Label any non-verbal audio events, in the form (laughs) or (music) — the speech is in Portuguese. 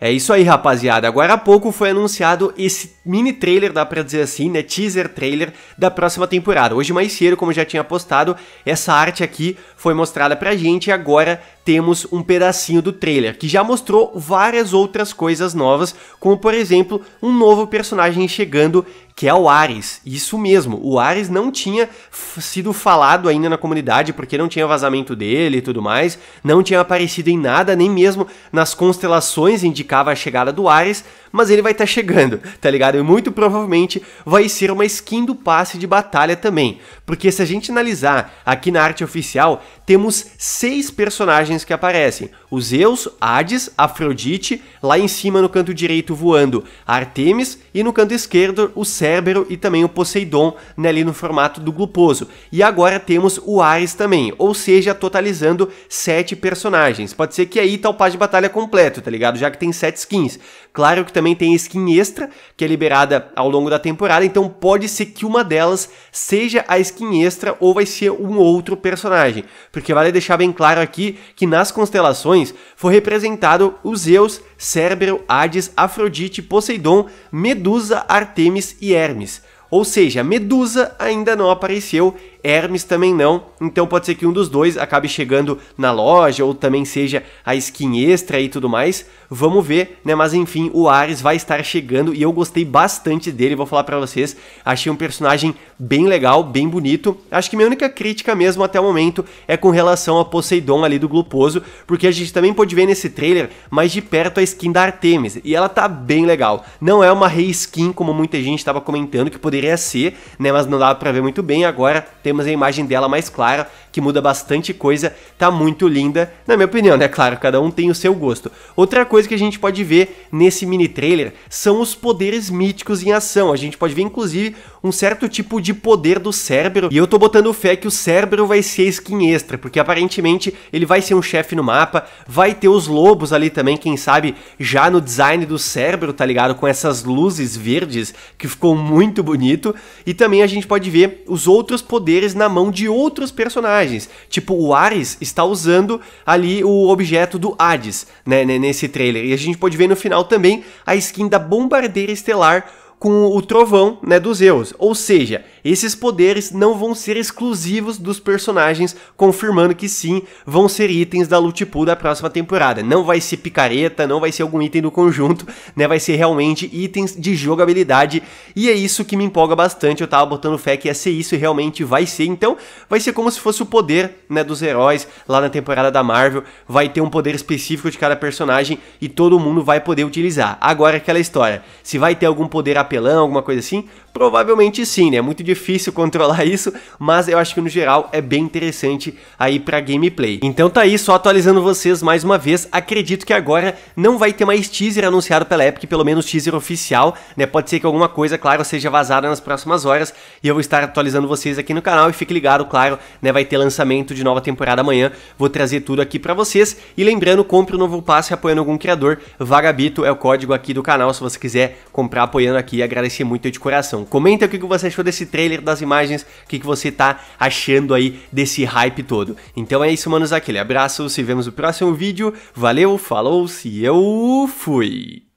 É isso aí, rapaziada. Agora há pouco foi anunciado esse mini trailer, dá pra dizer assim, né? Teaser trailer da próxima temporada. Hoje, mais cedo, como já tinha postado, essa arte aqui foi mostrada pra gente e agora temos um pedacinho do trailer, que já mostrou várias outras coisas novas, como por exemplo, um novo personagem chegando que é o Ares. Isso mesmo, o Ares não tinha sido falado ainda na comunidade, porque não tinha vazamento dele e tudo mais, não tinha aparecido em nada, nem mesmo nas constelações indicava a chegada do Ares, mas ele vai estar tá chegando, (laughs) tá ligado? E muito provavelmente vai ser uma skin do passe de batalha também, porque se a gente analisar aqui na arte oficial, temos seis personagens que aparecem: o Zeus, Hades, Afrodite, lá em cima no canto direito voando Artemis e no canto esquerdo o Céu Cérbero e também o Poseidon né, ali no formato do Gluposo. E agora temos o Ares também, ou seja, totalizando 7 personagens. Pode ser que aí tá o pá de batalha completo, tá ligado? Já que tem 7 skins. Claro que também tem skin extra, que é liberada ao longo da temporada, então pode ser que uma delas seja a skin extra ou vai ser um outro personagem. Porque vale deixar bem claro aqui que nas constelações foi representado os Zeus, Cérbero, Hades, Afrodite, Poseidon, Medusa, Artemis e Hermes, ou seja, Medusa ainda não apareceu Hermes também não, então pode ser que um dos dois acabe chegando na loja ou também seja a skin extra e tudo mais. Vamos ver, né? Mas enfim, o Ares vai estar chegando e eu gostei bastante dele, vou falar para vocês. Achei um personagem bem legal, bem bonito. Acho que minha única crítica mesmo até o momento é com relação a Poseidon ali do Gluposo, porque a gente também pode ver nesse trailer mais de perto a skin da Artemis e ela tá bem legal. Não é uma re-skin como muita gente estava comentando que poderia ser, né? Mas não dá para ver muito bem agora. Tem temos a imagem dela mais clara, que muda bastante coisa, tá muito linda, na minha opinião, né? Claro, cada um tem o seu gosto. Outra coisa que a gente pode ver nesse mini trailer são os poderes míticos em ação. A gente pode ver, inclusive, um certo tipo de poder do Cérebro, e eu tô botando fé que o Cérebro vai ser skin extra, porque aparentemente ele vai ser um chefe no mapa, vai ter os lobos ali também, quem sabe, já no design do Cérebro, tá ligado? Com essas luzes verdes, que ficou muito bonito, e também a gente pode ver os outros poderes na mão de outros personagens personagens. Tipo, o Ares está usando ali o objeto do Hades, né, né, nesse trailer. E a gente pode ver no final também a skin da Bombardeira Estelar, com o trovão né, dos Zeus. Ou seja, esses poderes não vão ser exclusivos dos personagens, confirmando que sim, vão ser itens da Loot Pool da próxima temporada. Não vai ser picareta, não vai ser algum item do conjunto, né? Vai ser realmente itens de jogabilidade. E é isso que me empolga bastante. Eu tava botando fé que ia ser isso e realmente vai ser. Então, vai ser como se fosse o poder né, dos heróis lá na temporada da Marvel. Vai ter um poder específico de cada personagem e todo mundo vai poder utilizar. Agora aquela história, se vai ter algum poder capelão, alguma coisa assim? Provavelmente sim, né? É muito difícil (laughs) controlar isso, mas eu acho que no geral é bem interessante aí para gameplay. Então tá aí, só atualizando vocês mais uma vez. Acredito que agora não vai ter mais teaser anunciado pela Epic, pelo menos teaser oficial, né? Pode ser que alguma coisa, claro, seja vazada nas próximas horas e eu vou estar atualizando vocês aqui no canal e fique ligado, claro, né? Vai ter lançamento de nova temporada amanhã. Vou trazer tudo aqui para vocês e lembrando, compre o um novo passe apoiando algum criador. Vagabito é o código aqui do canal se você quiser comprar apoiando aqui e agradecer muito de coração. Comenta o que você achou desse trailer, das imagens, o que você tá achando aí desse hype todo. Então é isso, manos, aquele abraço, se vemos no próximo vídeo, valeu, falou, se eu fui!